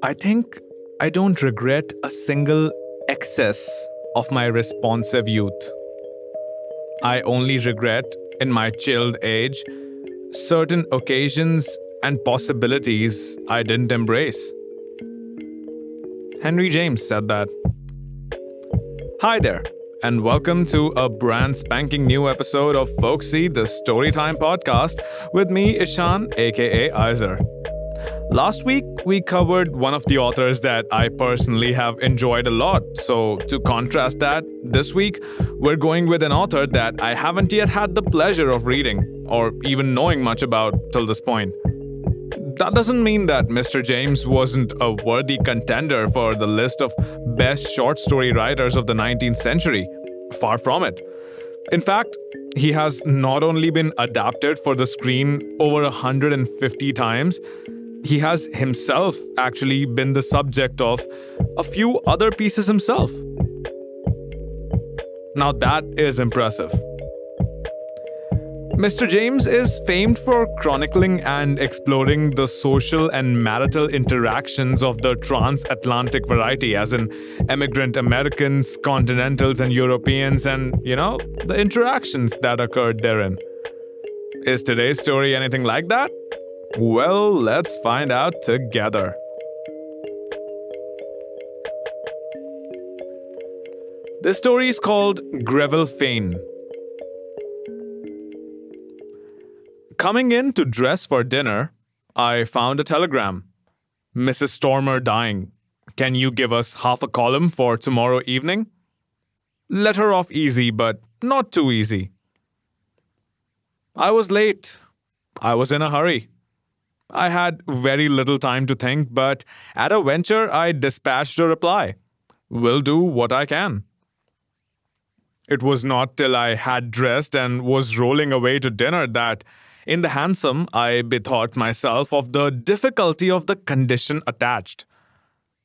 I think I don't regret a single excess of my responsive youth. I only regret, in my chilled age, certain occasions and possibilities I didn't embrace. Henry James said that. Hi there, and welcome to a brand spanking new episode of Folksy, the Storytime podcast, with me, Ishan, aka Izer. Last week, we covered one of the authors that I personally have enjoyed a lot. So, to contrast that, this week we're going with an author that I haven't yet had the pleasure of reading or even knowing much about till this point. That doesn't mean that Mr. James wasn't a worthy contender for the list of best short story writers of the 19th century. Far from it. In fact, he has not only been adapted for the screen over 150 times, he has himself actually been the subject of a few other pieces himself. Now that is impressive. Mr. James is famed for chronicling and exploring the social and marital interactions of the transatlantic variety, as in immigrant Americans, continentals, and Europeans, and, you know, the interactions that occurred therein. Is today's story anything like that? Well, let's find out together. The story is called Greville Fane. Coming in to dress for dinner, I found a telegram. Mrs. Stormer dying. Can you give us half a column for tomorrow evening? Let her off easy, but not too easy. I was late. I was in a hurry. I had very little time to think, but at a venture, I dispatched a reply Will do what I can. It was not till I had dressed and was rolling away to dinner that, in the hansom, I bethought myself of the difficulty of the condition attached.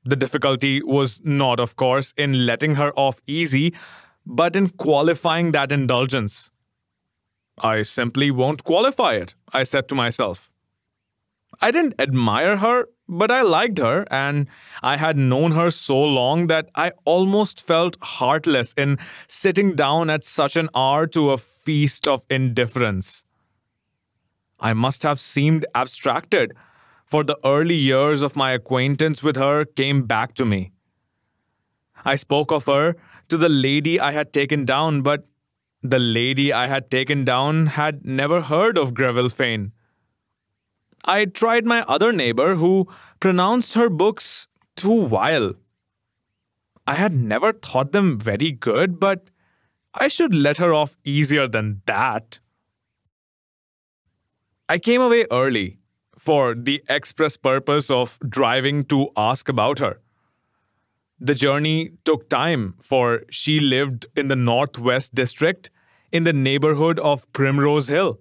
The difficulty was not, of course, in letting her off easy, but in qualifying that indulgence. I simply won't qualify it, I said to myself. I didn't admire her, but I liked her, and I had known her so long that I almost felt heartless in sitting down at such an hour to a feast of indifference. I must have seemed abstracted, for the early years of my acquaintance with her came back to me. I spoke of her to the lady I had taken down, but the lady I had taken down had never heard of Greville Fane. I tried my other neighbor who pronounced her books too vile. I had never thought them very good, but I should let her off easier than that. I came away early for the express purpose of driving to ask about her. The journey took time, for she lived in the Northwest District in the neighborhood of Primrose Hill.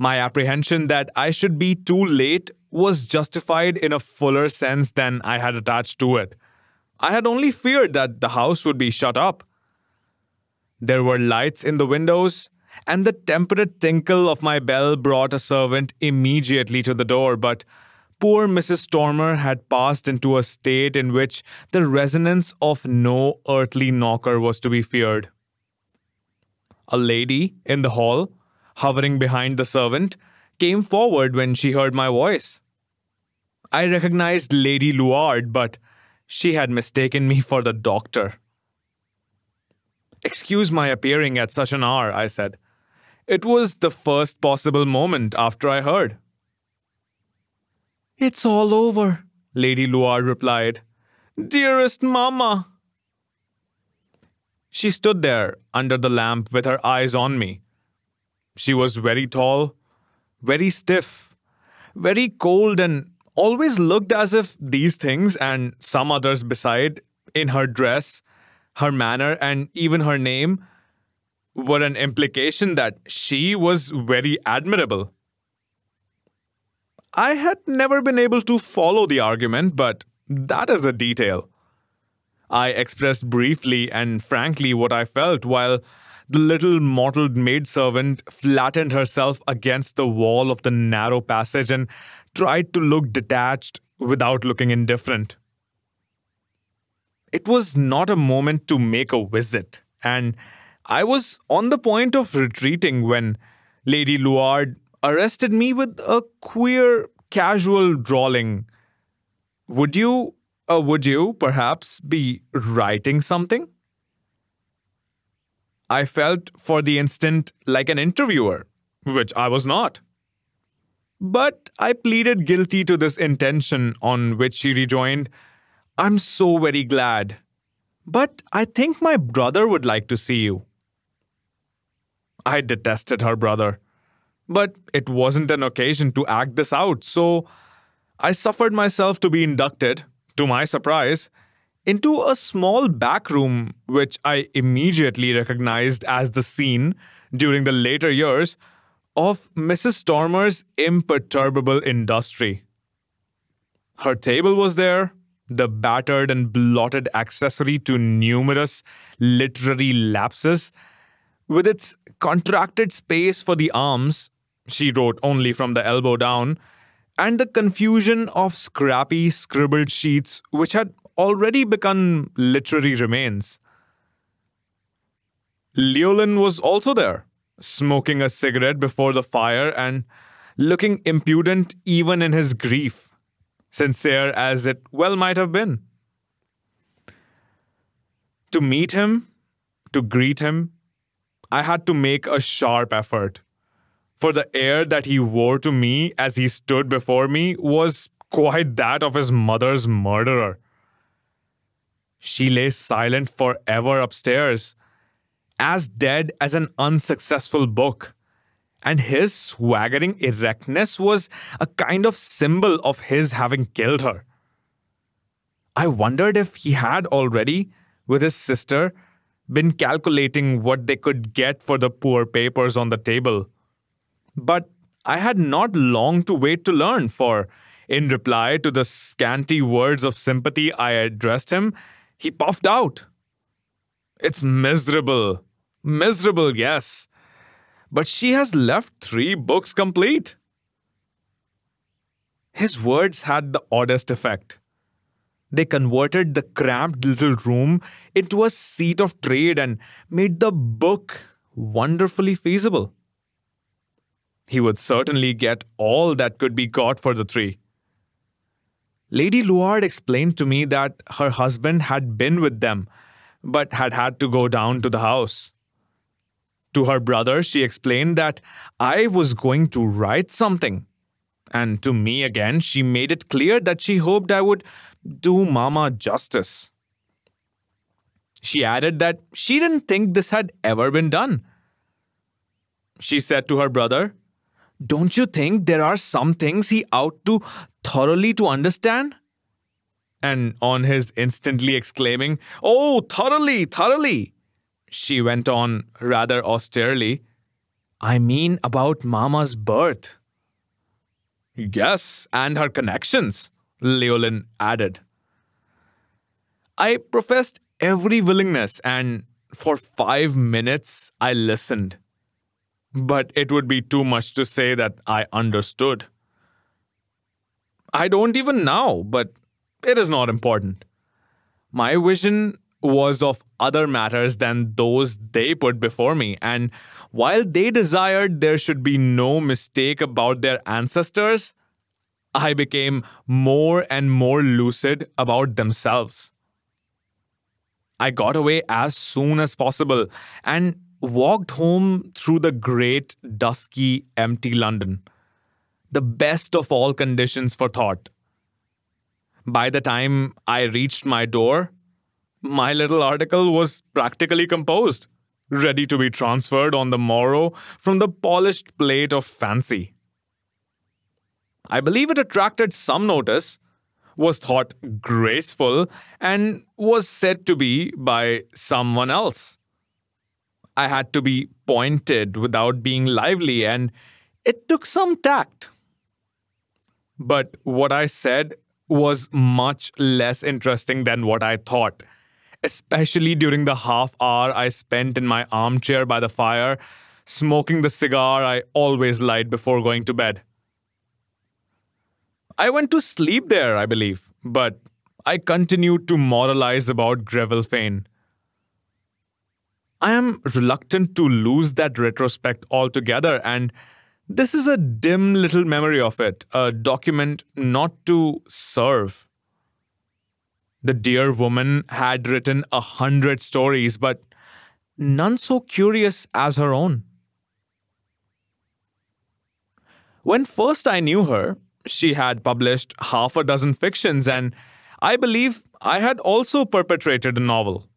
My apprehension that I should be too late was justified in a fuller sense than I had attached to it. I had only feared that the house would be shut up. There were lights in the windows, and the temperate tinkle of my bell brought a servant immediately to the door, but poor Mrs. Stormer had passed into a state in which the resonance of no earthly knocker was to be feared. A lady in the hall hovering behind the servant, came forward when she heard my voice. I recognized Lady Luard, but she had mistaken me for the doctor. Excuse my appearing at such an hour, I said. It was the first possible moment after I heard. It's all over, Lady Luard replied. Dearest Mamma. She stood there under the lamp with her eyes on me, she was very tall, very stiff, very cold, and always looked as if these things and some others beside, in her dress, her manner, and even her name, were an implication that she was very admirable. I had never been able to follow the argument, but that is a detail. I expressed briefly and frankly what I felt while the little mottled maidservant flattened herself against the wall of the narrow passage and tried to look detached without looking indifferent. It was not a moment to make a visit, and I was on the point of retreating when Lady Luard arrested me with a queer, casual drawling. Would you, uh, would you, perhaps, be writing something? I felt for the instant like an interviewer, which I was not. But I pleaded guilty to this intention, on which she rejoined, I'm so very glad. But I think my brother would like to see you. I detested her brother. But it wasn't an occasion to act this out, so I suffered myself to be inducted, to my surprise, into a small back room, which I immediately recognized as the scene during the later years of Mrs. Stormer's imperturbable industry. Her table was there, the battered and blotted accessory to numerous literary lapses. With its contracted space for the arms, she wrote only from the elbow down, and the confusion of scrappy scribbled sheets which had already become literary remains. Leolin was also there, smoking a cigarette before the fire and looking impudent even in his grief, sincere as it well might have been. To meet him, to greet him, I had to make a sharp effort, for the air that he wore to me as he stood before me was quite that of his mother's murderer. She lay silent forever upstairs, as dead as an unsuccessful book. And his swaggering erectness was a kind of symbol of his having killed her. I wondered if he had already, with his sister, been calculating what they could get for the poor papers on the table. But I had not long to wait to learn, for in reply to the scanty words of sympathy I addressed him, he puffed out. It's miserable. Miserable, yes. But she has left three books complete. His words had the oddest effect. They converted the cramped little room into a seat of trade and made the book wonderfully feasible. He would certainly get all that could be got for the three. Lady Luard explained to me that her husband had been with them, but had had to go down to the house. To her brother, she explained that I was going to write something. And to me again, she made it clear that she hoped I would do Mama justice. She added that she didn't think this had ever been done. She said to her brother, Don't you think there are some things he ought to thoroughly to understand? And on his instantly exclaiming, Oh, thoroughly, thoroughly, she went on rather austerely, I mean about Mama's birth. Yes, and her connections, Leolin added. I professed every willingness, and for five minutes I listened. But it would be too much to say that I understood. I don't even now, but it is not important. My vision was of other matters than those they put before me, and while they desired there should be no mistake about their ancestors, I became more and more lucid about themselves. I got away as soon as possible and walked home through the great, dusky, empty London the best of all conditions for thought. By the time I reached my door, my little article was practically composed, ready to be transferred on the morrow from the polished plate of fancy. I believe it attracted some notice, was thought graceful, and was said to be by someone else. I had to be pointed without being lively, and it took some tact. But what I said was much less interesting than what I thought, especially during the half hour I spent in my armchair by the fire, smoking the cigar I always light before going to bed. I went to sleep there, I believe, but I continued to moralize about Greville Fane. I am reluctant to lose that retrospect altogether and this is a dim little memory of it, a document not to serve. The dear woman had written a hundred stories, but none so curious as her own. When first I knew her, she had published half a dozen fictions, and I believe I had also perpetrated a novel.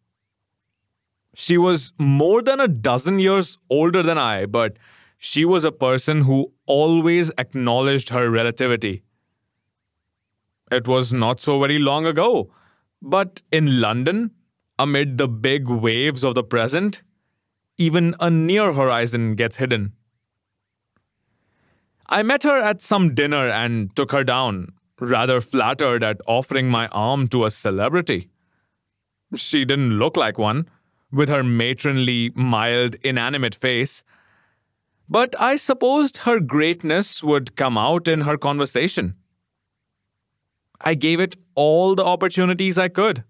She was more than a dozen years older than I, but she was a person who always acknowledged her relativity. It was not so very long ago, but in London, amid the big waves of the present, even a near horizon gets hidden. I met her at some dinner and took her down, rather flattered at offering my arm to a celebrity. She didn't look like one, with her matronly, mild, inanimate face but I supposed her greatness would come out in her conversation. I gave it all the opportunities I could.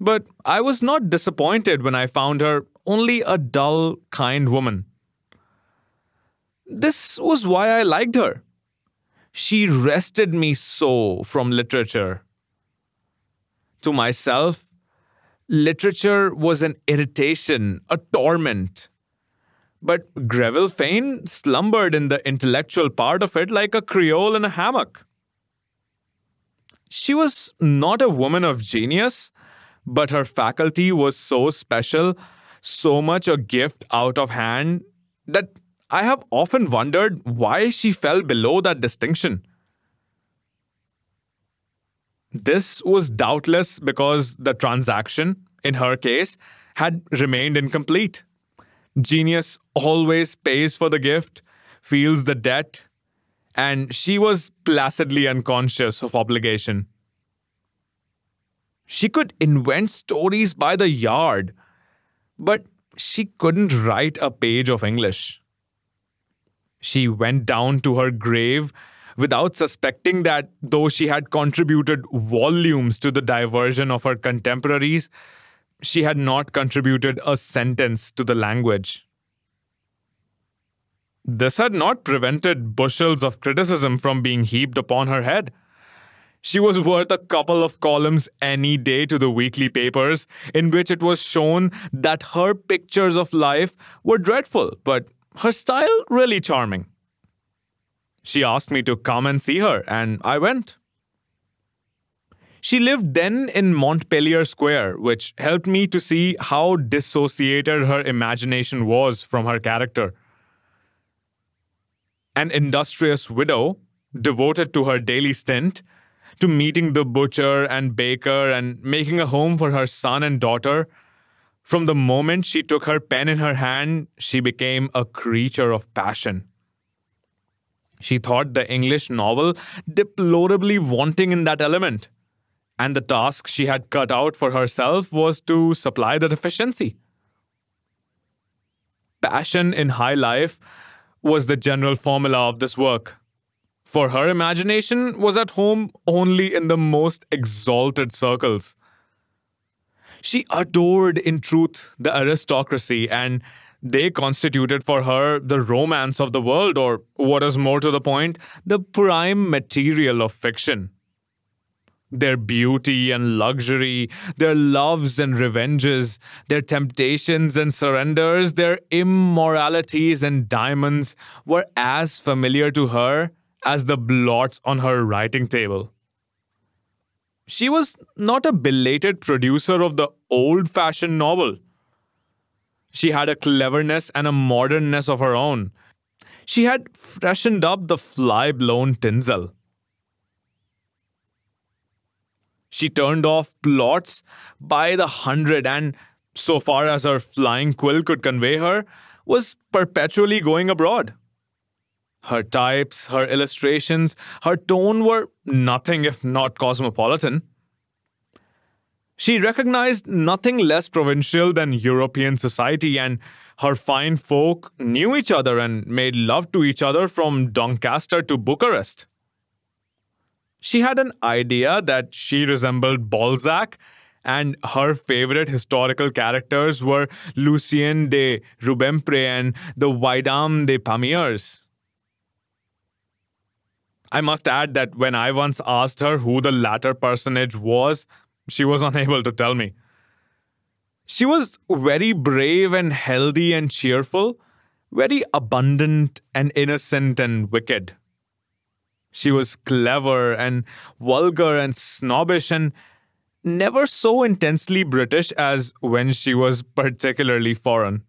But I was not disappointed when I found her only a dull, kind woman. This was why I liked her. She rested me so from literature. To myself, literature was an irritation, a torment. But Greville Fane slumbered in the intellectual part of it like a Creole in a hammock. She was not a woman of genius, but her faculty was so special, so much a gift out of hand, that I have often wondered why she fell below that distinction. This was doubtless because the transaction, in her case, had remained incomplete. Genius always pays for the gift, feels the debt, and she was placidly unconscious of obligation. She could invent stories by the yard, but she couldn't write a page of English. She went down to her grave without suspecting that though she had contributed volumes to the diversion of her contemporaries, she had not contributed a sentence to the language. This had not prevented bushels of criticism from being heaped upon her head. She was worth a couple of columns any day to the weekly papers, in which it was shown that her pictures of life were dreadful, but her style really charming. She asked me to come and see her, and I went. She lived then in Montpelier Square, which helped me to see how dissociated her imagination was from her character. An industrious widow, devoted to her daily stint, to meeting the butcher and baker and making a home for her son and daughter. From the moment she took her pen in her hand, she became a creature of passion. She thought the English novel deplorably wanting in that element. And the task she had cut out for herself was to supply the deficiency. Passion in high life was the general formula of this work. For her imagination was at home only in the most exalted circles. She adored, in truth, the aristocracy, and they constituted for her the romance of the world, or what is more to the point, the prime material of fiction their beauty and luxury, their loves and revenges, their temptations and surrenders, their immoralities and diamonds were as familiar to her as the blots on her writing table. She was not a belated producer of the old fashioned novel. She had a cleverness and a modernness of her own. She had freshened up the fly blown tinsel. She turned off plots by the hundred and, so far as her flying quill could convey her, was perpetually going abroad. Her types, her illustrations, her tone were nothing if not cosmopolitan. She recognized nothing less provincial than European society, and her fine folk knew each other and made love to each other from Doncaster to Bucharest. She had an idea that she resembled Balzac, and her favorite historical characters were Lucien de Rubempre and the Vidame de Pamiers. I must add that when I once asked her who the latter personage was, she was unable to tell me. She was very brave and healthy and cheerful, very abundant and innocent and wicked. She was clever and vulgar and snobbish and never so intensely British as when she was particularly foreign.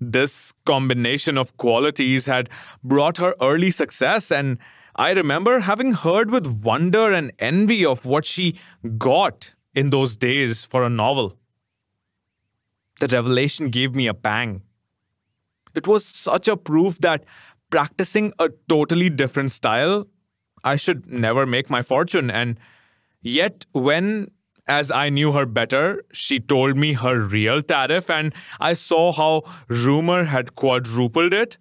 This combination of qualities had brought her early success, and I remember having heard with wonder and envy of what she got in those days for a novel. The revelation gave me a pang. It was such a proof that practicing a totally different style, I should never make my fortune. And yet, when, as I knew her better, she told me her real tariff and I saw how rumor had quadrupled it,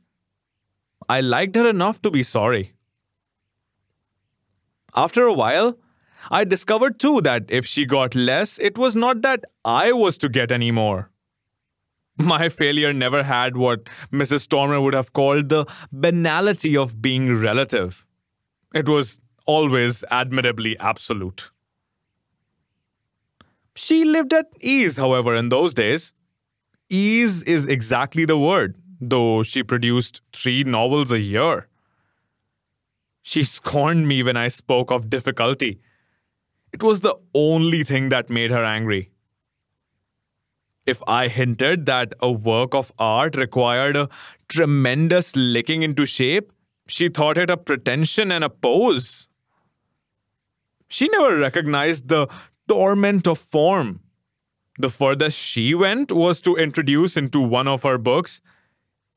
I liked her enough to be sorry. After a while, I discovered too that if she got less, it was not that I was to get any more. My failure never had what Mrs. Stormer would have called the banality of being relative. It was always admirably absolute. She lived at ease, however, in those days. Ease is exactly the word, though she produced three novels a year. She scorned me when I spoke of difficulty. It was the only thing that made her angry if I hinted that a work of art required a tremendous licking into shape, she thought it a pretension and a pose. She never recognized the torment of form. The furthest she went was to introduce into one of her books,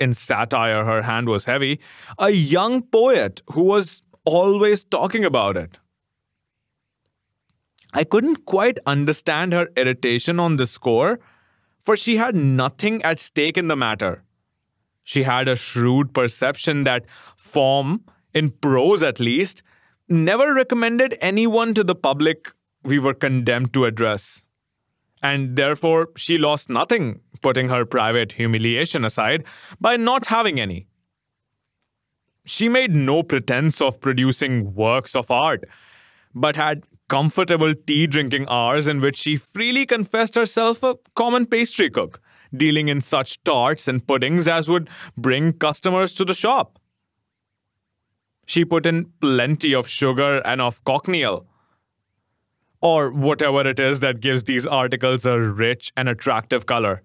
in satire her hand was heavy, a young poet who was always talking about it. I couldn't quite understand her irritation on the score, for she had nothing at stake in the matter. She had a shrewd perception that form, in prose at least, never recommended anyone to the public we were condemned to address. And therefore, she lost nothing, putting her private humiliation aside, by not having any. She made no pretense of producing works of art, but had comfortable tea drinking hours in which she freely confessed herself a common pastry cook, dealing in such tarts and puddings as would bring customers to the shop. She put in plenty of sugar and of cochineal, or whatever it is that gives these articles a rich and attractive color.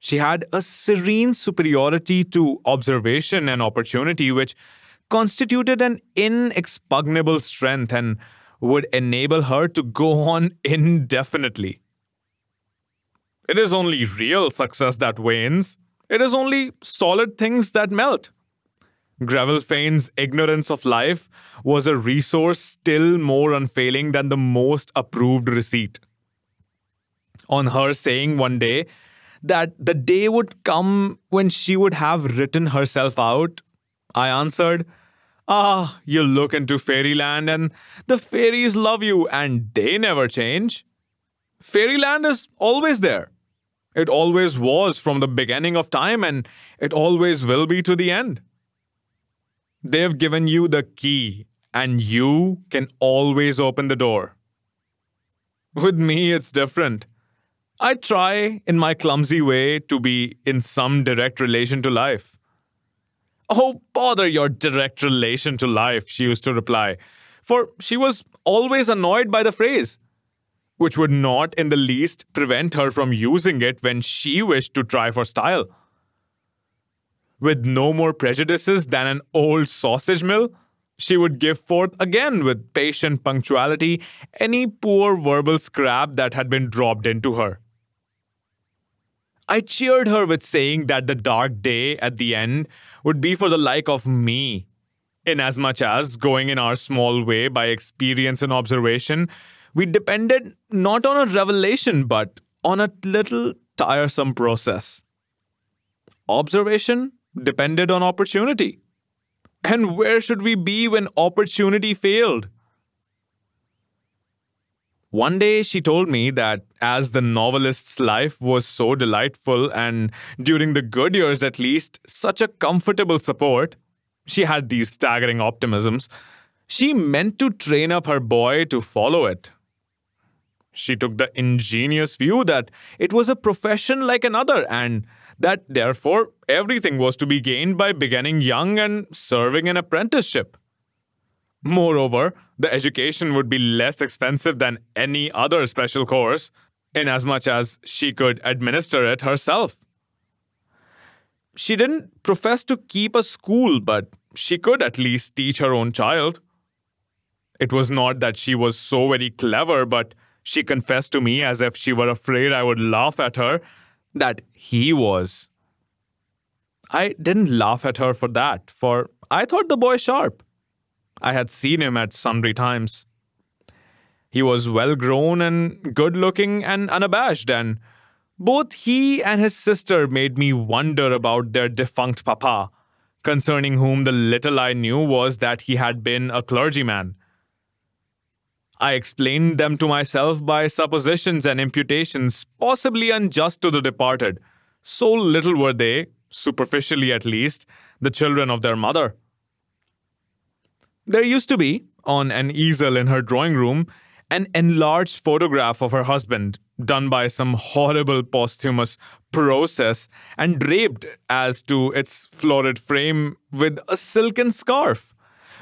She had a serene superiority to observation and opportunity, which constituted an inexpugnable strength and would enable her to go on indefinitely. It is only real success that wanes. It is only solid things that melt. Fane's ignorance of life was a resource still more unfailing than the most approved receipt. On her saying one day that the day would come when she would have written herself out, I answered, Ah, you look into fairyland and the fairies love you and they never change. Fairyland is always there. It always was from the beginning of time and it always will be to the end. They've given you the key and you can always open the door. With me, it's different. I try, in my clumsy way, to be in some direct relation to life. Oh, bother your direct relation to life, she used to reply, for she was always annoyed by the phrase, which would not in the least prevent her from using it when she wished to try for style. With no more prejudices than an old sausage mill, she would give forth again with patient punctuality any poor verbal scrap that had been dropped into her. I cheered her with saying that the dark day at the end would be for the like of me, inasmuch as, going in our small way by experience and observation, we depended not on a revelation but on a little tiresome process. Observation depended on opportunity. And where should we be when opportunity failed? One day she told me that as the novelist's life was so delightful and during the good years at least, such a comfortable support, she had these staggering optimisms, she meant to train up her boy to follow it. She took the ingenious view that it was a profession like another and that therefore everything was to be gained by beginning young and serving an apprenticeship. Moreover, the education would be less expensive than any other special course, inasmuch as she could administer it herself. She didn't profess to keep a school, but she could at least teach her own child. It was not that she was so very clever, but she confessed to me as if she were afraid I would laugh at her, that he was. I didn't laugh at her for that, for I thought the boy sharp. I had seen him at sundry times. He was well grown and good looking and unabashed, and both he and his sister made me wonder about their defunct papa, concerning whom the little I knew was that he had been a clergyman. I explained them to myself by suppositions and imputations possibly unjust to the departed, so little were they, superficially at least, the children of their mother. There used to be, on an easel in her drawing room, an enlarged photograph of her husband, done by some horrible posthumous process and draped as to its florid frame with a silken scarf,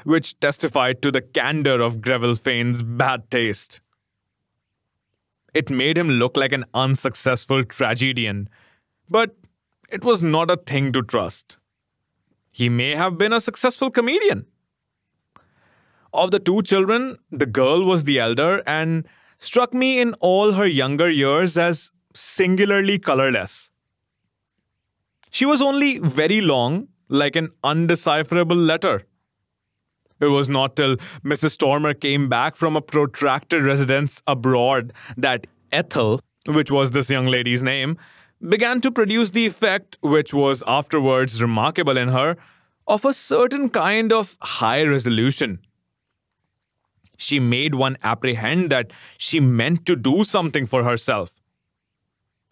which testified to the candor of Greville Fane's bad taste. It made him look like an unsuccessful tragedian, but it was not a thing to trust. He may have been a successful comedian of the two children, the girl was the elder and struck me in all her younger years as singularly colorless. She was only very long, like an undecipherable letter. It was not till Mrs. Stormer came back from a protracted residence abroad that Ethel, which was this young lady's name, began to produce the effect, which was afterwards remarkable in her, of a certain kind of high resolution. She made one apprehend that she meant to do something for herself.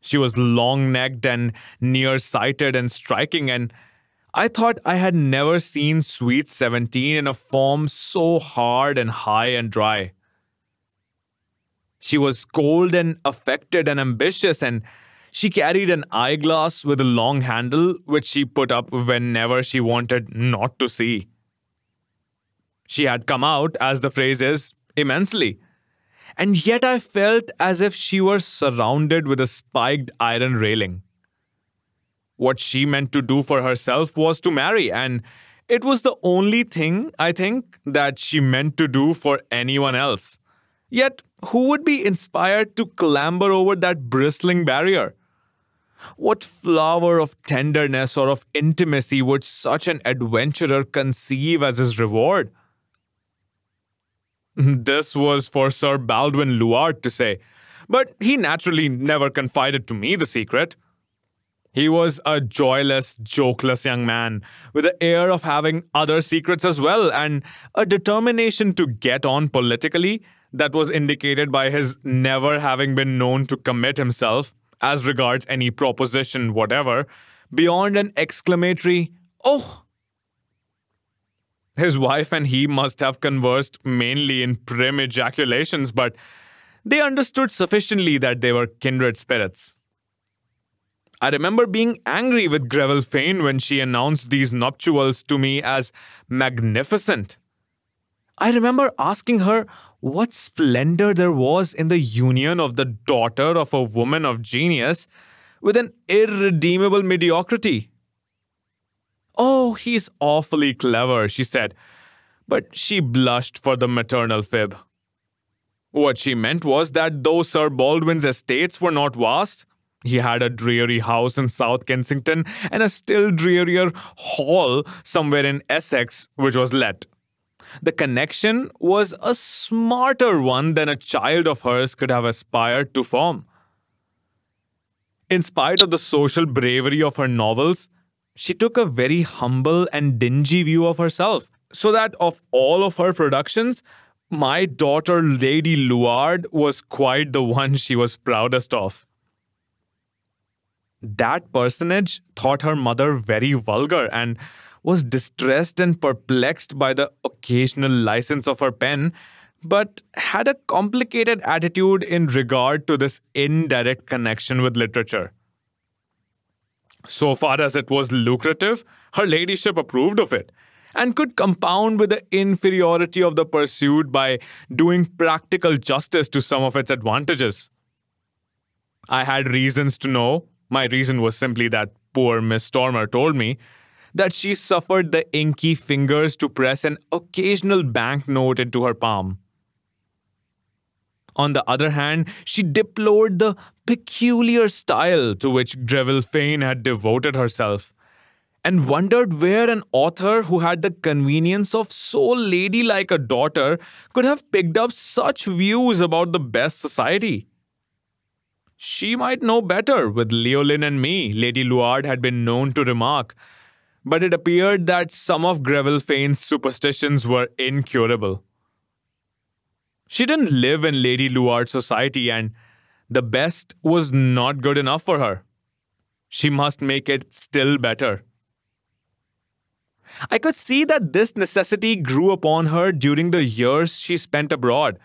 She was long necked and near-sighted and striking, and I thought I had never seen Sweet 17 in a form so hard and high and dry. She was cold and affected and ambitious, and she carried an eyeglass with a long handle, which she put up whenever she wanted not to see. She had come out, as the phrase is, immensely. And yet I felt as if she were surrounded with a spiked iron railing. What she meant to do for herself was to marry, and it was the only thing, I think, that she meant to do for anyone else. Yet, who would be inspired to clamber over that bristling barrier? What flower of tenderness or of intimacy would such an adventurer conceive as his reward? This was for Sir Baldwin Luard to say, but he naturally never confided to me the secret. He was a joyless, jokeless young man, with the air of having other secrets as well, and a determination to get on politically that was indicated by his never having been known to commit himself, as regards any proposition whatever, beyond an exclamatory, Oh! His wife and he must have conversed mainly in prim ejaculations, but they understood sufficiently that they were kindred spirits. I remember being angry with Greville Fane when she announced these nuptials to me as magnificent. I remember asking her what splendor there was in the union of the daughter of a woman of genius with an irredeemable mediocrity. Oh, he's awfully clever, she said, but she blushed for the maternal fib. What she meant was that though Sir Baldwin's estates were not vast, he had a dreary house in South Kensington and a still drearier hall somewhere in Essex, which was let. The connection was a smarter one than a child of hers could have aspired to form. In spite of the social bravery of her novels, she took a very humble and dingy view of herself. So that of all of her productions, my daughter Lady Luard was quite the one she was proudest of. That personage thought her mother very vulgar and was distressed and perplexed by the occasional license of her pen, but had a complicated attitude in regard to this indirect connection with literature. So far as it was lucrative, her ladyship approved of it, and could compound with the inferiority of the pursuit by doing practical justice to some of its advantages. I had reasons to know. My reason was simply that poor Miss Stormer told me that she suffered the inky fingers to press an occasional banknote into her palm. On the other hand, she deplored the peculiar style to which Greville Fane had devoted herself, and wondered where an author who had the convenience of so ladylike a daughter could have picked up such views about the best society. She might know better with Leoline and me, Lady Luard had been known to remark, but it appeared that some of Greville Fane's superstitions were incurable. She didn't live in Lady Luard society, and the best was not good enough for her. She must make it still better. I could see that this necessity grew upon her during the years she spent abroad,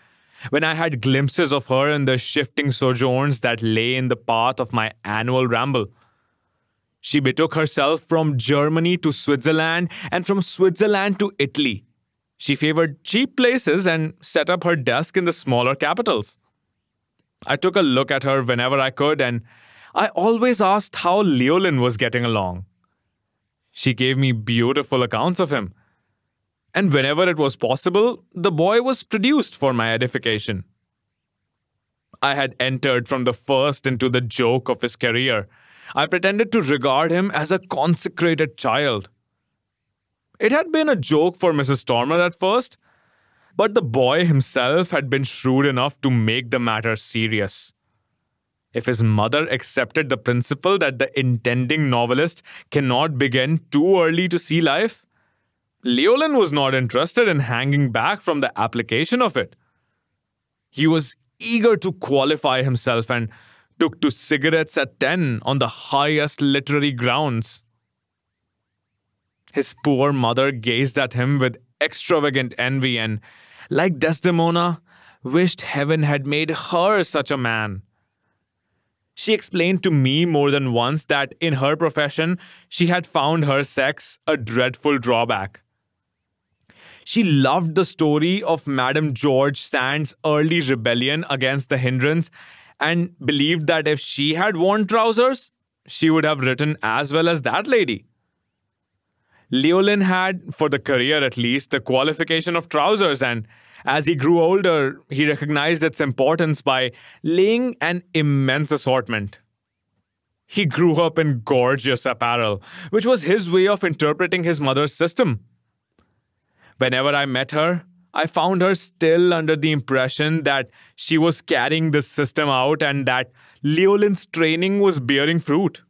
when I had glimpses of her in the shifting sojourns that lay in the path of my annual ramble. She betook herself from Germany to Switzerland and from Switzerland to Italy, she favored cheap places and set up her desk in the smaller capitals. I took a look at her whenever I could, and I always asked how Leolin was getting along. She gave me beautiful accounts of him. And whenever it was possible, the boy was produced for my edification. I had entered from the first into the joke of his career. I pretended to regard him as a consecrated child. It had been a joke for Mrs. Stormer at first, but the boy himself had been shrewd enough to make the matter serious. If his mother accepted the principle that the intending novelist cannot begin too early to see life, Leolin was not interested in hanging back from the application of it. He was eager to qualify himself and took to cigarettes at 10 on the highest literary grounds. His poor mother gazed at him with extravagant envy and, like Desdemona, wished heaven had made her such a man. She explained to me more than once that in her profession, she had found her sex a dreadful drawback. She loved the story of Madame George Sand's early rebellion against the hindrance and believed that if she had worn trousers, she would have written as well as that lady. Leolin had, for the career at least, the qualification of trousers, and as he grew older, he recognized its importance by laying an immense assortment. He grew up in gorgeous apparel, which was his way of interpreting his mother's system. Whenever I met her, I found her still under the impression that she was carrying this system out and that Leolin's training was bearing fruit.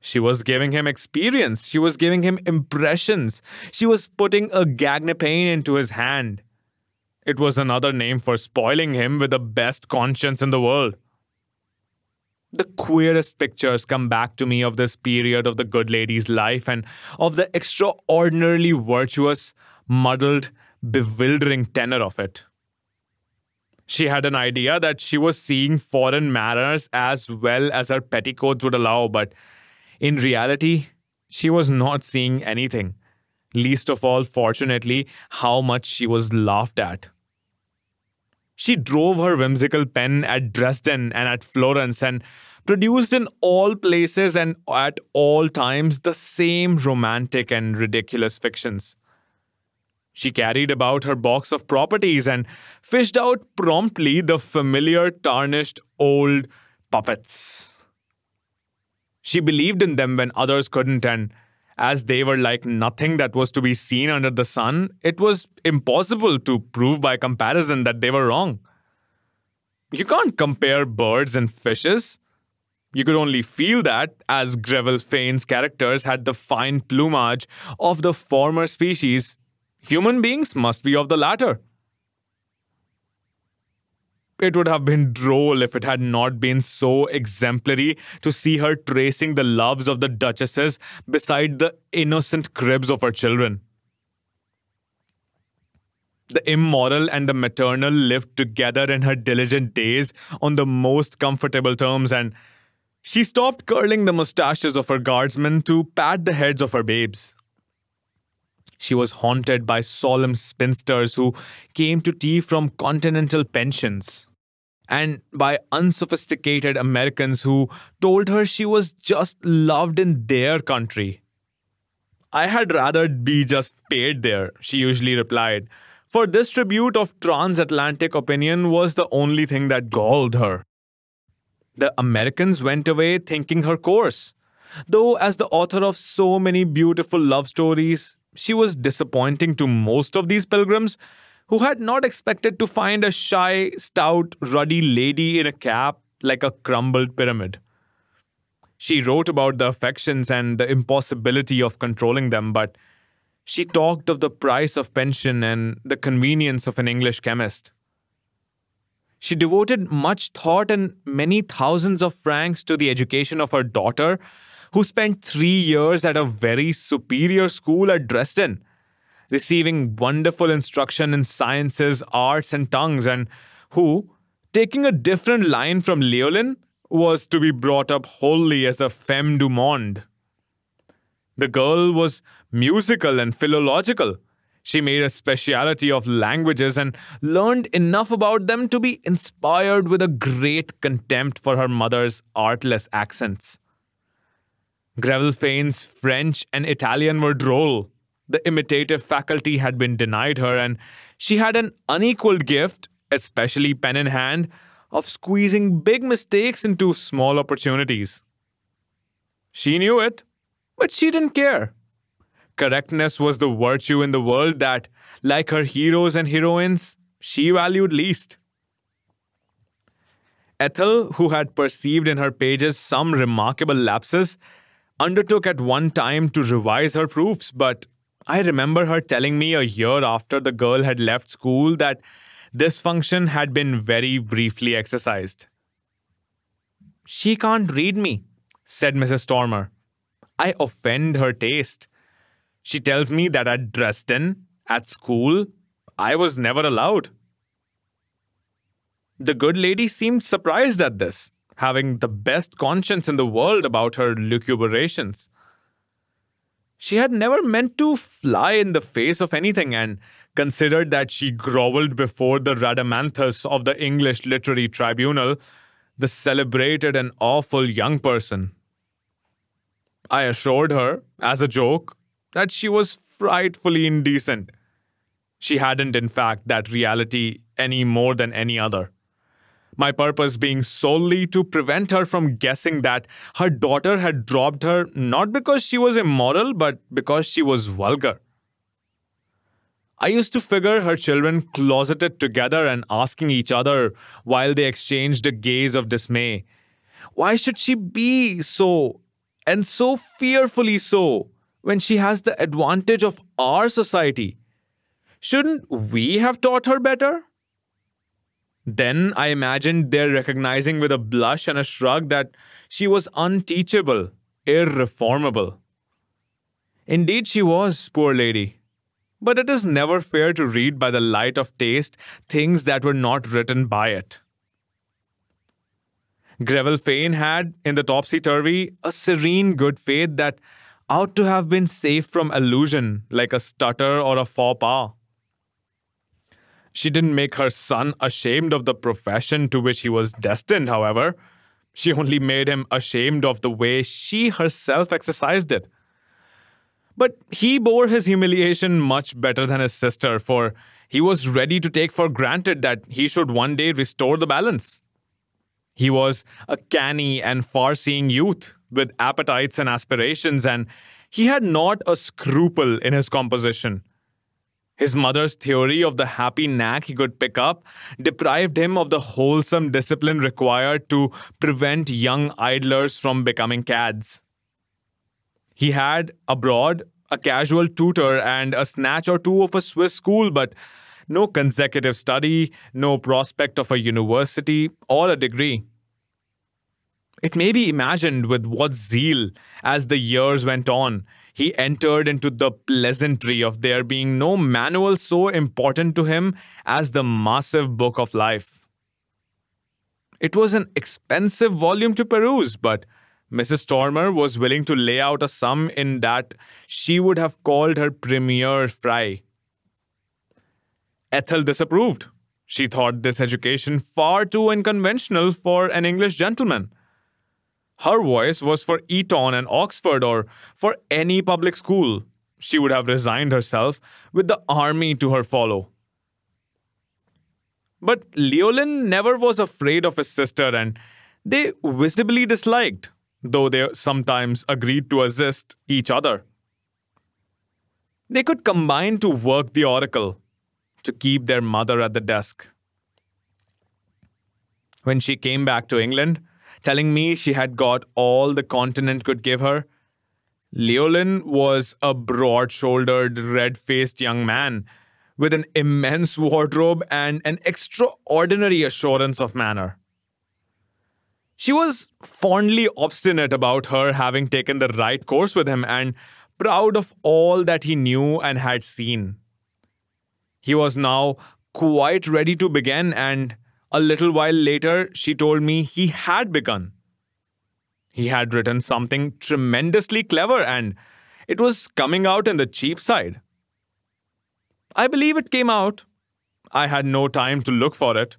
She was giving him experience. She was giving him impressions. She was putting a gagnepain into his hand. It was another name for spoiling him with the best conscience in the world. The queerest pictures come back to me of this period of the good lady's life and of the extraordinarily virtuous, muddled, bewildering tenor of it. She had an idea that she was seeing foreign manners as well as her petticoats would allow, but in reality, she was not seeing anything, least of all, fortunately, how much she was laughed at. She drove her whimsical pen at Dresden and at Florence and produced in all places and at all times the same romantic and ridiculous fictions. She carried about her box of properties and fished out promptly the familiar tarnished old puppets. She believed in them when others couldn't, and as they were like nothing that was to be seen under the sun, it was impossible to prove by comparison that they were wrong. You can't compare birds and fishes. You could only feel that, as Greville Fane's characters had the fine plumage of the former species, human beings must be of the latter. It would have been droll if it had not been so exemplary to see her tracing the loves of the duchesses beside the innocent cribs of her children. The immoral and the maternal lived together in her diligent days on the most comfortable terms, and she stopped curling the moustaches of her guardsmen to pat the heads of her babes. She was haunted by solemn spinsters who came to tea from continental pensions and by unsophisticated Americans who told her she was just loved in their country. I had rather be just paid there, she usually replied, for this tribute of transatlantic opinion was the only thing that galled her. The Americans went away thinking her course, though, as the author of so many beautiful love stories, she was disappointing to most of these pilgrims who had not expected to find a shy, stout, ruddy lady in a cap like a crumbled pyramid. She wrote about the affections and the impossibility of controlling them, but she talked of the price of pension and the convenience of an English chemist. She devoted much thought and many thousands of francs to the education of her daughter, who spent three years at a very superior school at Dresden receiving wonderful instruction in sciences, arts, and tongues, and who, taking a different line from Leolin, was to be brought up wholly as a femme du monde. The girl was musical and philological. She made a speciality of languages and learned enough about them to be inspired with a great contempt for her mother's artless accents. Grevelfain's French and Italian were droll the imitative faculty had been denied her, and she had an unequaled gift, especially pen in hand, of squeezing big mistakes into small opportunities. She knew it, but she didn't care. Correctness was the virtue in the world that, like her heroes and heroines, she valued least. Ethel, who had perceived in her pages some remarkable lapses, undertook at one time to revise her proofs, but I remember her telling me a year after the girl had left school that this function had been very briefly exercised. She can't read me, said Mrs. Stormer. I offend her taste. She tells me that at Dresden, at school, I was never allowed. The good lady seemed surprised at this, having the best conscience in the world about her lucubrations. She had never meant to fly in the face of anything and considered that she grovelled before the Radamanthus of the English Literary Tribunal, the celebrated and awful young person. I assured her, as a joke, that she was frightfully indecent. She hadn't, in fact, that reality any more than any other my purpose being solely to prevent her from guessing that her daughter had dropped her not because she was immoral, but because she was vulgar. I used to figure her children closeted together and asking each other while they exchanged a gaze of dismay. Why should she be so, and so fearfully so, when she has the advantage of our society? Shouldn't we have taught her better? Then I imagined their recognizing with a blush and a shrug that she was unteachable, irreformable. Indeed, she was, poor lady. But it is never fair to read by the light of taste things that were not written by it. Greville Fane had, in the topsy-turvy, a serene good faith that ought to have been safe from allusion, like a stutter or a faux pas. She didn't make her son ashamed of the profession to which he was destined, however. She only made him ashamed of the way she herself exercised it. But he bore his humiliation much better than his sister, for he was ready to take for granted that he should one day restore the balance. He was a canny and far seeing youth with appetites and aspirations, and he had not a scruple in his composition. His mother's theory of the happy knack he could pick up deprived him of the wholesome discipline required to prevent young idlers from becoming cads. He had, abroad, a casual tutor and a snatch or two of a Swiss school, but no consecutive study, no prospect of a university or a degree. It may be imagined with what zeal, as the years went on, he entered into the pleasantry of there being no manual so important to him as the massive book of life. It was an expensive volume to peruse, but Mrs. Stormer was willing to lay out a sum in that she would have called her premier fry. Ethel disapproved. She thought this education far too unconventional for an English gentleman her voice was for Eton and Oxford or for any public school, she would have resigned herself with the army to her follow. But Leolin never was afraid of his sister and they visibly disliked, though they sometimes agreed to assist each other. They could combine to work the oracle to keep their mother at the desk. When she came back to England, telling me she had got all the continent could give her. Leolin was a broad shouldered, red faced young man with an immense wardrobe and an extraordinary assurance of manner. She was fondly obstinate about her having taken the right course with him and proud of all that he knew and had seen. He was now quite ready to begin, and a little while later, she told me he had begun. He had written something tremendously clever and it was coming out in the cheap side. I believe it came out. I had no time to look for it.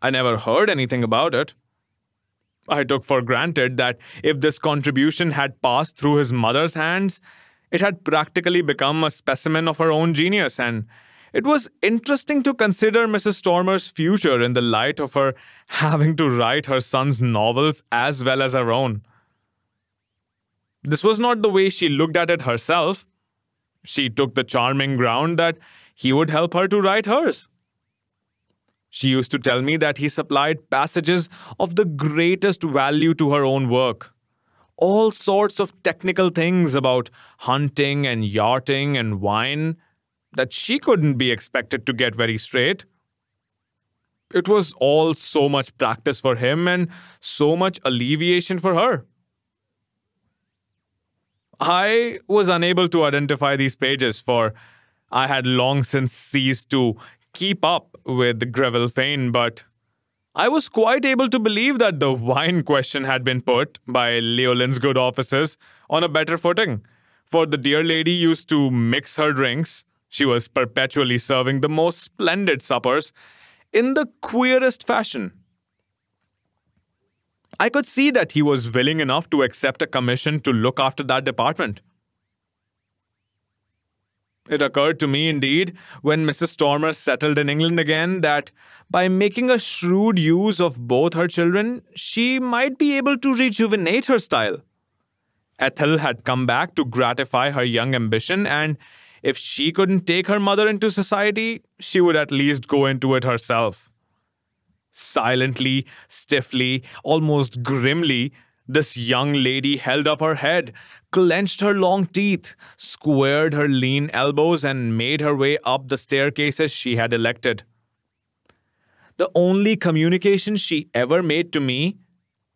I never heard anything about it. I took for granted that if this contribution had passed through his mother's hands, it had practically become a specimen of her own genius and it was interesting to consider Mrs. Stormer's future in the light of her having to write her son's novels as well as her own. This was not the way she looked at it herself. She took the charming ground that he would help her to write hers. She used to tell me that he supplied passages of the greatest value to her own work. All sorts of technical things about hunting and yachting and wine that she couldn't be expected to get very straight. It was all so much practice for him and so much alleviation for her. I was unable to identify these pages, for I had long since ceased to keep up with Greville Fane, but I was quite able to believe that the wine question had been put by Leolin's good offices on a better footing, for the dear lady used to mix her drinks she was perpetually serving the most splendid suppers in the queerest fashion. I could see that he was willing enough to accept a commission to look after that department. It occurred to me, indeed, when Mrs. Stormer settled in England again, that by making a shrewd use of both her children, she might be able to rejuvenate her style. Ethel had come back to gratify her young ambition, and if she couldn't take her mother into society, she would at least go into it herself. Silently, stiffly, almost grimly, this young lady held up her head, clenched her long teeth, squared her lean elbows, and made her way up the staircases she had elected. The only communication she ever made to me,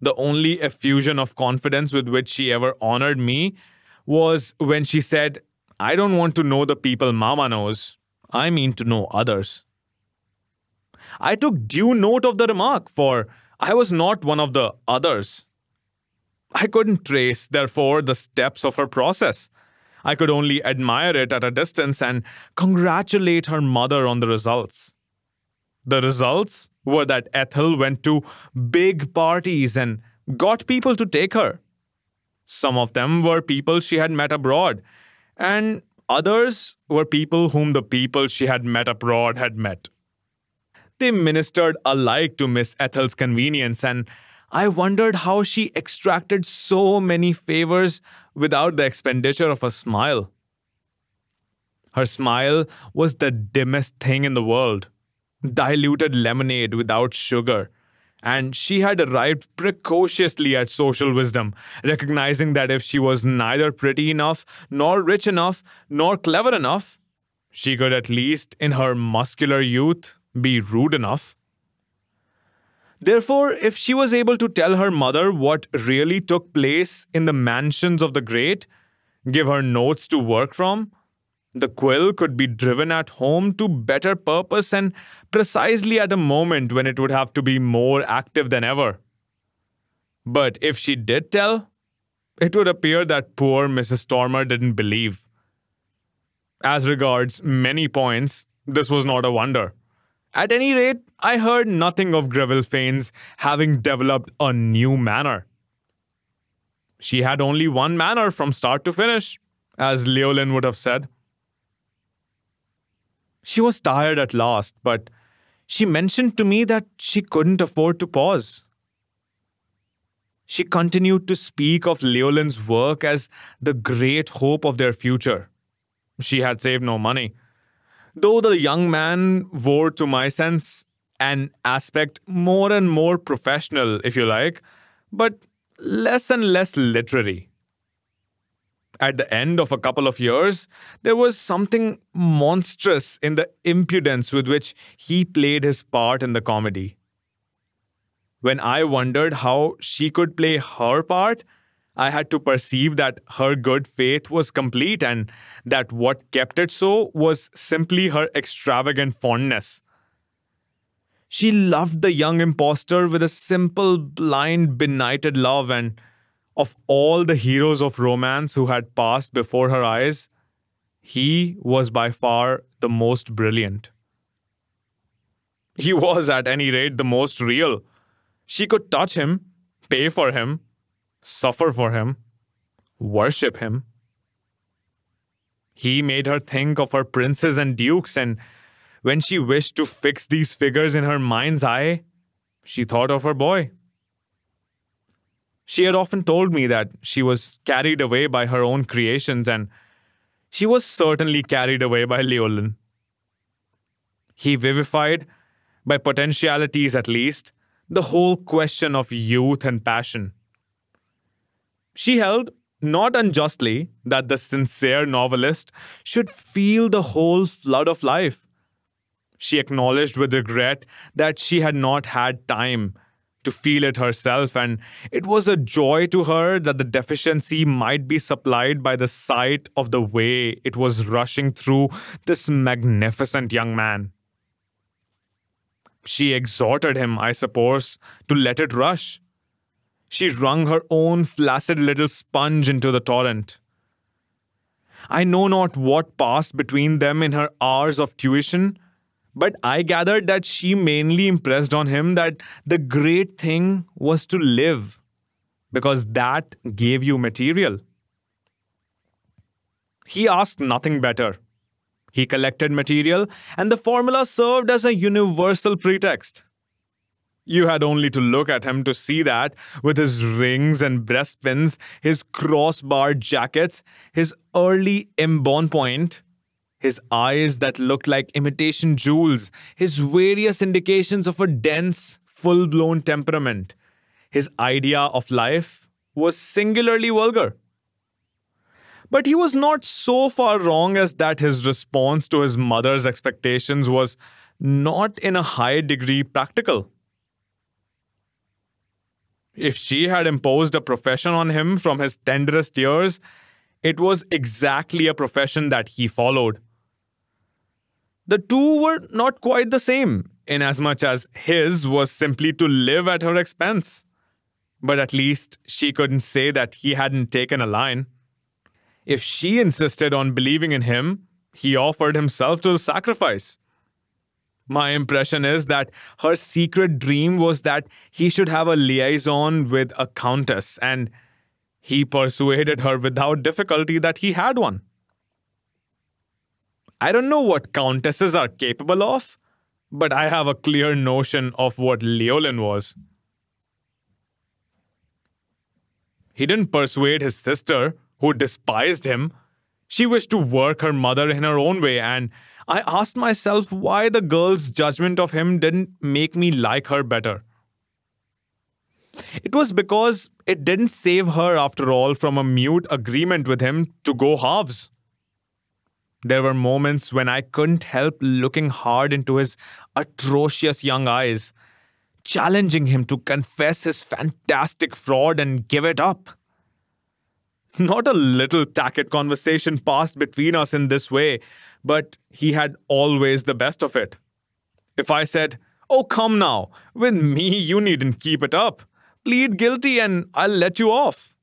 the only effusion of confidence with which she ever honored me, was when she said, I don't want to know the people Mama knows. I mean to know others. I took due note of the remark, for I was not one of the others. I couldn't trace, therefore, the steps of her process. I could only admire it at a distance and congratulate her mother on the results. The results were that Ethel went to big parties and got people to take her. Some of them were people she had met abroad, and others were people whom the people she had met abroad had met. They ministered alike to Miss Ethel's convenience, and I wondered how she extracted so many favors without the expenditure of a smile. Her smile was the dimmest thing in the world diluted lemonade without sugar and she had arrived precociously at social wisdom, recognizing that if she was neither pretty enough, nor rich enough, nor clever enough, she could at least, in her muscular youth, be rude enough. Therefore, if she was able to tell her mother what really took place in the mansions of the great, give her notes to work from, the quill could be driven at home to better purpose and precisely at a moment when it would have to be more active than ever. But if she did tell, it would appear that poor Mrs. Stormer didn't believe. As regards many points, this was not a wonder. At any rate, I heard nothing of Greville Fane's having developed a new manner. She had only one manner from start to finish, as Leolin would have said. She was tired at last, but she mentioned to me that she couldn't afford to pause. She continued to speak of Leolin's work as the great hope of their future. She had saved no money. Though the young man wore, to my sense, an aspect more and more professional, if you like, but less and less literary at the end of a couple of years, there was something monstrous in the impudence with which he played his part in the comedy. When I wondered how she could play her part, I had to perceive that her good faith was complete and that what kept it so was simply her extravagant fondness. She loved the young impostor with a simple, blind, benighted love, and of all the heroes of romance who had passed before her eyes, he was by far the most brilliant. He was, at any rate, the most real. She could touch him, pay for him, suffer for him, worship him. He made her think of her princes and dukes, and when she wished to fix these figures in her mind's eye, she thought of her boy. She had often told me that she was carried away by her own creations, and she was certainly carried away by Leolin. He vivified, by potentialities at least, the whole question of youth and passion. She held, not unjustly, that the sincere novelist should feel the whole flood of life. She acknowledged with regret that she had not had time to feel it herself, and it was a joy to her that the deficiency might be supplied by the sight of the way it was rushing through this magnificent young man. She exhorted him, I suppose, to let it rush. She wrung her own flaccid little sponge into the torrent. I know not what passed between them in her hours of tuition, but I gathered that she mainly impressed on him that the great thing was to live because that gave you material. He asked nothing better. He collected material, and the formula served as a universal pretext. You had only to look at him to see that, with his rings and breastpins, his crossbar jackets, his early point, his eyes that looked like imitation jewels, his various indications of a dense, full blown temperament. His idea of life was singularly vulgar. But he was not so far wrong as that his response to his mother's expectations was not in a high degree practical. If she had imposed a profession on him from his tenderest years, it was exactly a profession that he followed. The two were not quite the same, inasmuch as his was simply to live at her expense. But at least she couldn't say that he hadn't taken a line. If she insisted on believing in him, he offered himself to the sacrifice. My impression is that her secret dream was that he should have a liaison with a countess, and he persuaded her without difficulty that he had one. I don't know what countesses are capable of, but I have a clear notion of what Leolin was. He didn't persuade his sister, who despised him. She wished to work her mother in her own way, and I asked myself why the girl's judgment of him didn't make me like her better. It was because it didn't save her, after all, from a mute agreement with him to go halves. There were moments when I couldn't help looking hard into his atrocious young eyes, challenging him to confess his fantastic fraud and give it up. Not a little tacit conversation passed between us in this way, but he had always the best of it. If I said, Oh, come now, with me you needn't keep it up, plead guilty and I'll let you off.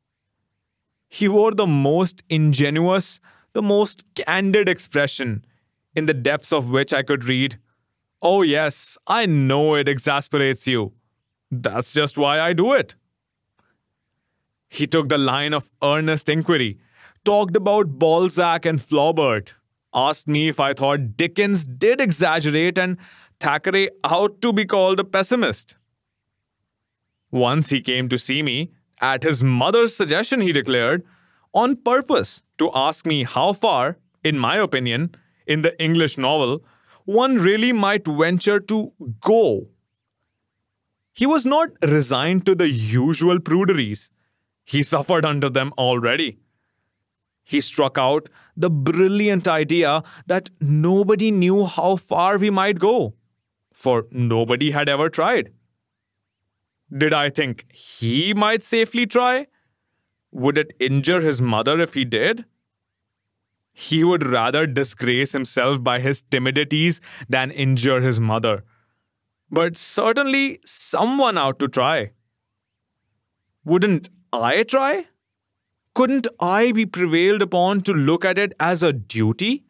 He wore the most ingenuous, the most candid expression, in the depths of which I could read, Oh, yes, I know it exasperates you. That's just why I do it. He took the line of earnest inquiry, talked about Balzac and Flaubert, asked me if I thought Dickens did exaggerate and Thackeray ought to be called a pessimist. Once he came to see me, at his mother's suggestion, he declared, on purpose, to ask me how far, in my opinion, in the English novel, one really might venture to go. He was not resigned to the usual pruderies. He suffered under them already. He struck out the brilliant idea that nobody knew how far we might go, for nobody had ever tried. Did I think he might safely try? would it injure his mother if he did? He would rather disgrace himself by his timidities than injure his mother. But certainly someone ought to try. Wouldn't I try? Couldn't I be prevailed upon to look at it as a duty?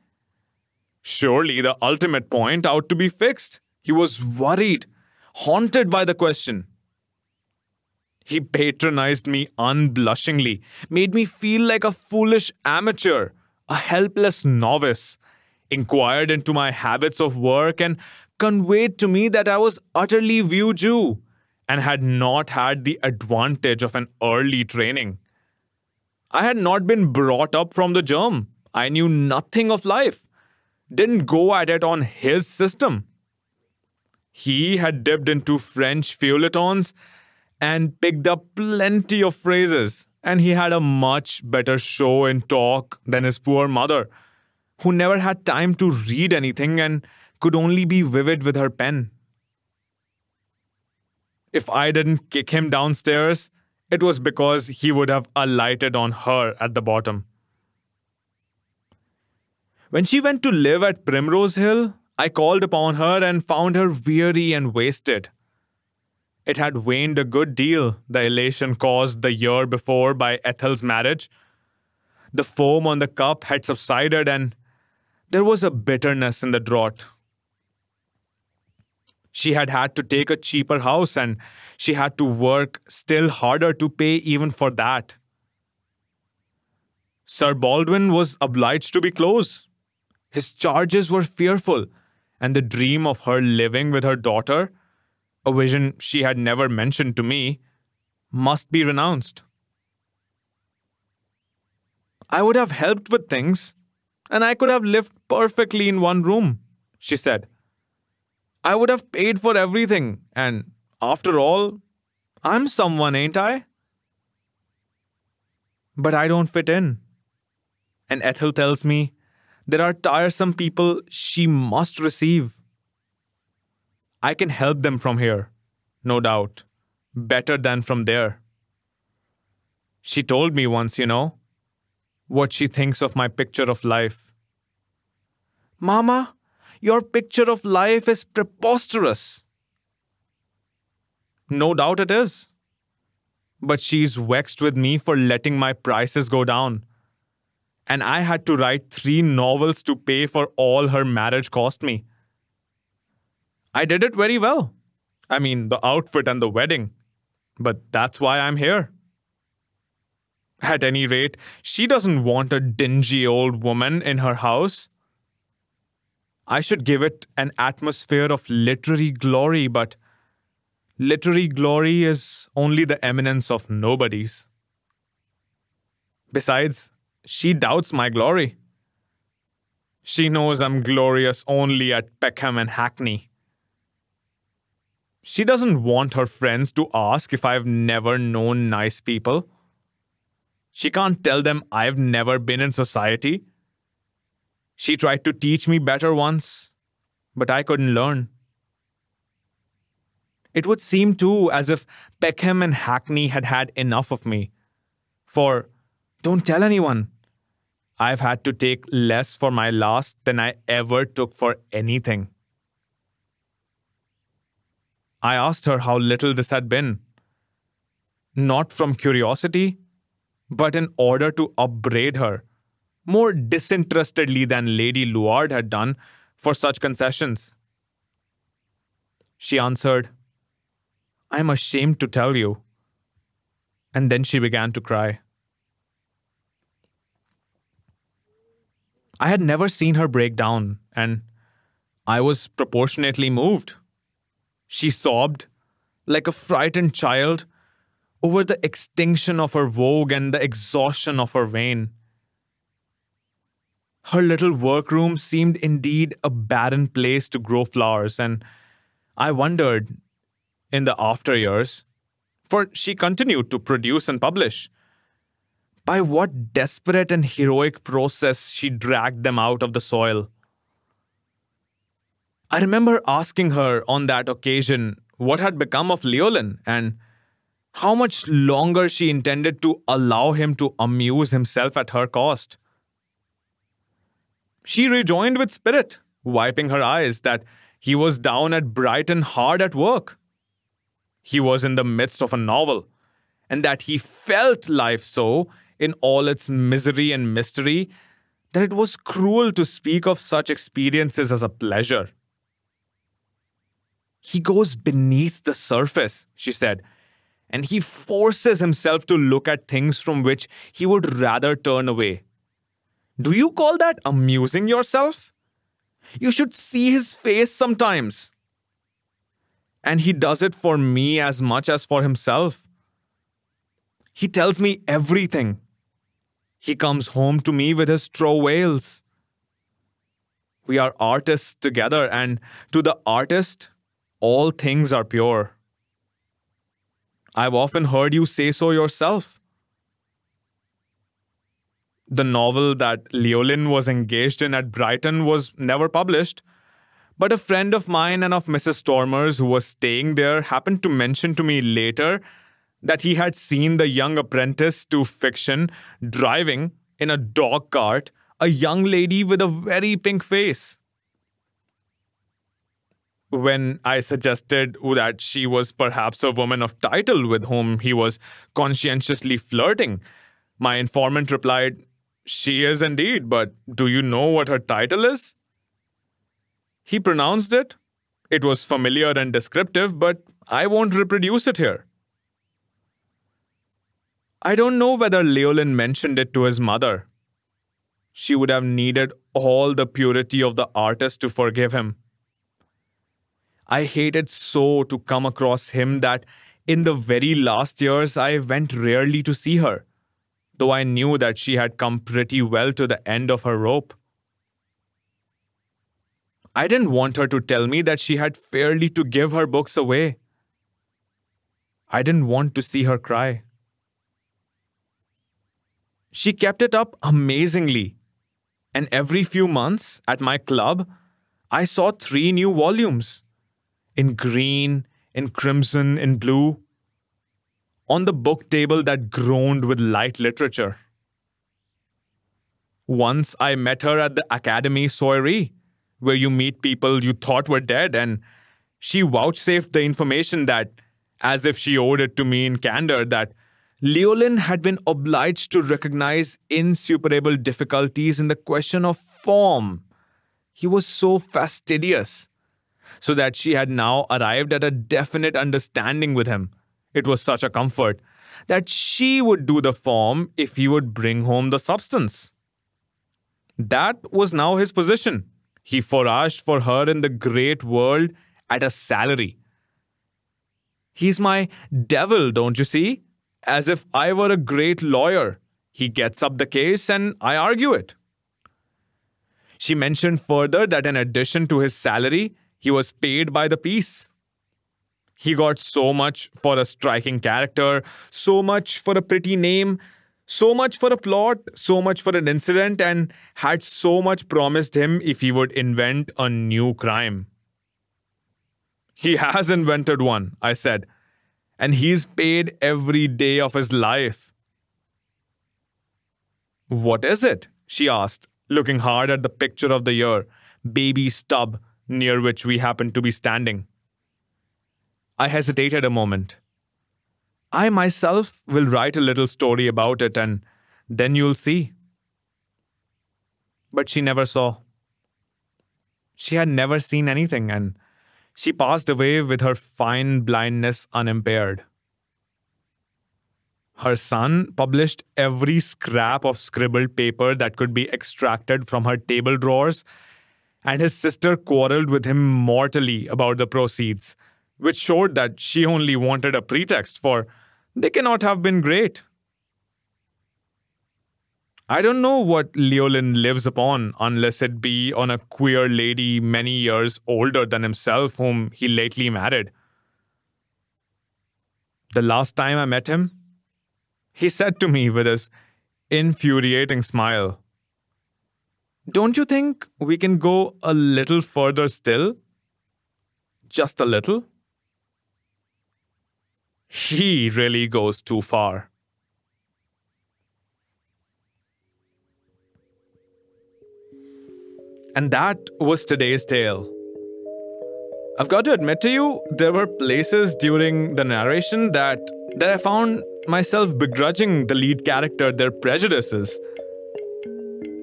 Surely the ultimate point ought to be fixed. He was worried, haunted by the question. He patronized me unblushingly, made me feel like a foolish amateur, a helpless novice, inquired into my habits of work, and conveyed to me that I was utterly view Jew and had not had the advantage of an early training. I had not been brought up from the germ. I knew nothing of life. Didn't go at it on his system. He had dipped into French feuilletons and picked up plenty of phrases. And he had a much better show in talk than his poor mother, who never had time to read anything and could only be vivid with her pen. If I didn't kick him downstairs, it was because he would have alighted on her at the bottom. When she went to live at Primrose Hill, I called upon her and found her weary and wasted. It had waned a good deal, the elation caused the year before by Ethel's marriage. The foam on the cup had subsided, and there was a bitterness in the draught. She had had to take a cheaper house, and she had to work still harder to pay even for that. Sir Baldwin was obliged to be close. His charges were fearful, and the dream of her living with her daughter a vision she had never mentioned to me, must be renounced. I would have helped with things, and I could have lived perfectly in one room, she said. I would have paid for everything, and after all, I'm someone, ain't I? But I don't fit in. And Ethel tells me there are tiresome people she must receive. I can help them from here, no doubt, better than from there. She told me once, you know, what she thinks of my picture of life. Mama, your picture of life is preposterous. No doubt it is. But she's vexed with me for letting my prices go down. And I had to write three novels to pay for all her marriage cost me. I did it very well. I mean, the outfit and the wedding. But that's why I'm here. At any rate, she doesn't want a dingy old woman in her house. I should give it an atmosphere of literary glory, but literary glory is only the eminence of nobodies. Besides, she doubts my glory. She knows I'm glorious only at Peckham and Hackney. She doesn't want her friends to ask if I've never known nice people. She can't tell them I've never been in society. She tried to teach me better once, but I couldn't learn. It would seem too as if Peckham and Hackney had had enough of me. For don't tell anyone, I've had to take less for my last than I ever took for anything. I asked her how little this had been. Not from curiosity, but in order to upbraid her, more disinterestedly than Lady Luard had done, for such concessions. She answered, I am ashamed to tell you. And then she began to cry. I had never seen her break down, and I was proportionately moved she sobbed, like a frightened child, over the extinction of her vogue and the exhaustion of her vein. Her little workroom seemed indeed a barren place to grow flowers, and I wondered, in the after years, for she continued to produce and publish, by what desperate and heroic process she dragged them out of the soil. I remember asking her on that occasion what had become of Leolin and how much longer she intended to allow him to amuse himself at her cost. She rejoined with spirit, wiping her eyes, that he was down at Brighton hard at work. He was in the midst of a novel, and that he felt life so, in all its misery and mystery, that it was cruel to speak of such experiences as a pleasure. He goes beneath the surface, she said, and he forces himself to look at things from which he would rather turn away. Do you call that amusing yourself? You should see his face sometimes. And he does it for me as much as for himself. He tells me everything. He comes home to me with his straw travails. We are artists together, and to the artist, all things are pure. I've often heard you say so yourself. The novel that Leolin was engaged in at Brighton was never published, but a friend of mine and of Mrs. Stormer's who was staying there happened to mention to me later that he had seen the young apprentice to fiction driving in a dog cart a young lady with a very pink face when I suggested that she was perhaps a woman of title with whom he was conscientiously flirting, my informant replied, She is indeed, but do you know what her title is? He pronounced it. It was familiar and descriptive, but I won't reproduce it here. I don't know whether Leolin mentioned it to his mother. She would have needed all the purity of the artist to forgive him. I hated so to come across him that in the very last years I went rarely to see her, though I knew that she had come pretty well to the end of her rope. I didn't want her to tell me that she had fairly to give her books away. I didn't want to see her cry. She kept it up amazingly, and every few months at my club, I saw three new volumes in green, in crimson, in blue, on the book table that groaned with light literature. Once I met her at the Academy Soiree, where you meet people you thought were dead, and she vouchsafed the information that, as if she owed it to me in candor, that Leolin had been obliged to recognize insuperable difficulties in the question of form. He was so fastidious so that she had now arrived at a definite understanding with him. It was such a comfort that she would do the form if he would bring home the substance. That was now his position. He foraged for her in the great world at a salary. He's my devil, don't you see? As if I were a great lawyer. He gets up the case and I argue it. She mentioned further that in addition to his salary, he was paid by the piece. He got so much for a striking character, so much for a pretty name, so much for a plot, so much for an incident, and had so much promised him if he would invent a new crime. He has invented one, I said, and he's paid every day of his life. What is it? she asked, looking hard at the picture of the year baby stub near which we happened to be standing. I hesitated a moment. I myself will write a little story about it and then you'll see. But she never saw. She had never seen anything and she passed away with her fine blindness unimpaired. Her son published every scrap of scribbled paper that could be extracted from her table drawers and his sister quarreled with him mortally about the proceeds, which showed that she only wanted a pretext for they cannot have been great. I don't know what Leolin lives upon unless it be on a queer lady many years older than himself whom he lately married. The last time I met him, he said to me with his infuriating smile, don't you think we can go a little further still? Just a little? He really goes too far. And that was today's tale. I've got to admit to you, there were places during the narration that, that I found myself begrudging the lead character their prejudices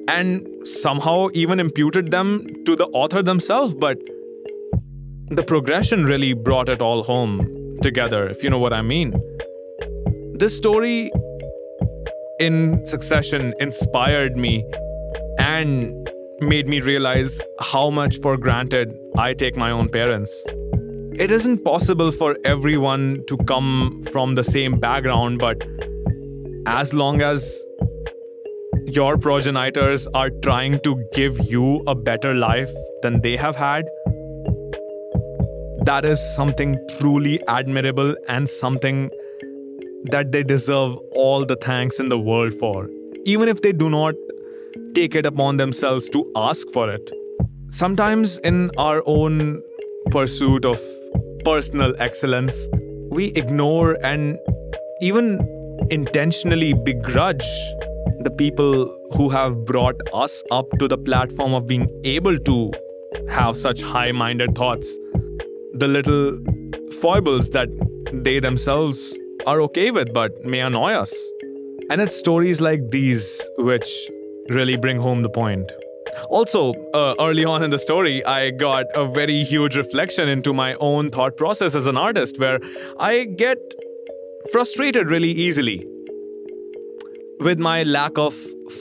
and somehow even imputed them to the author themselves, but the progression really brought it all home together, if you know what I mean. This story in succession inspired me and made me realize how much for granted I take my own parents. It isn't possible for everyone to come from the same background, but as long as your progenitors are trying to give you a better life than they have had, that is something truly admirable and something that they deserve all the thanks in the world for, even if they do not take it upon themselves to ask for it. Sometimes, in our own pursuit of personal excellence, we ignore and even intentionally begrudge the people who have brought us up to the platform of being able to have such high minded thoughts, the little foibles that they themselves are okay with but may annoy us. And it's stories like these which really bring home the point. Also, uh, early on in the story, I got a very huge reflection into my own thought process as an artist where I get frustrated really easily with my lack of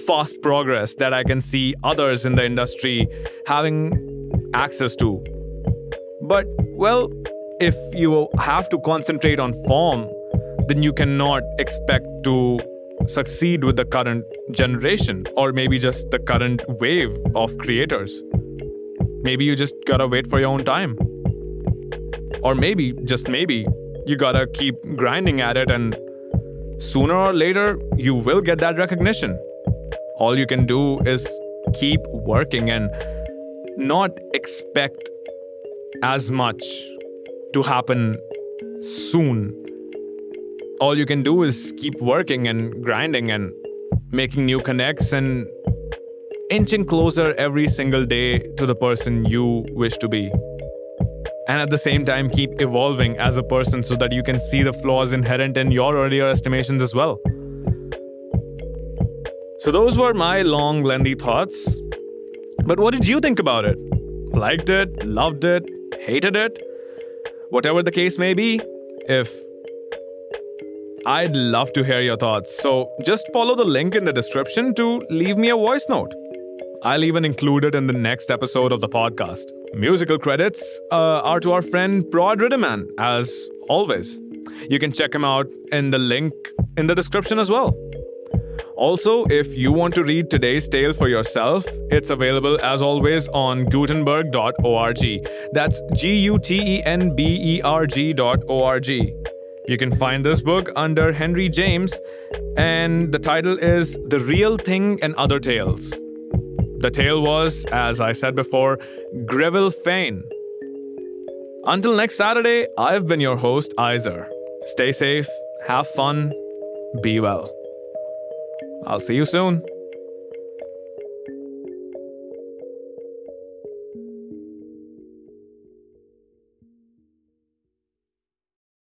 fast progress that I can see others in the industry having access to. But, well, if you have to concentrate on form, then you cannot expect to succeed with the current generation or maybe just the current wave of creators. Maybe you just gotta wait for your own time. Or maybe, just maybe, you gotta keep grinding at it and sooner or later, you will get that recognition. All you can do is keep working and not expect as much to happen soon. All you can do is keep working and grinding and making new connects and inching closer every single day to the person you wish to be and at the same time keep evolving as a person so that you can see the flaws inherent in your earlier estimations as well. So, those were my long, lengthy thoughts. But what did you think about it? Liked it? Loved it? Hated it? Whatever the case may be, if I'd love to hear your thoughts, so just follow the link in the description to leave me a voice note. I'll even include it in the next episode of the podcast. Musical credits uh, are to our friend Broad Ritterman, as always. You can check him out in the link in the description as well. Also, if you want to read today's tale for yourself, it's available as always on gutenberg.org. That's G U T E N B E R G.org. You can find this book under Henry James, and the title is The Real Thing and Other Tales. The tale was, as I said before, Greville Fane. Until next Saturday, I've been your host, Izer. Stay safe, have fun, be well. I'll see you soon.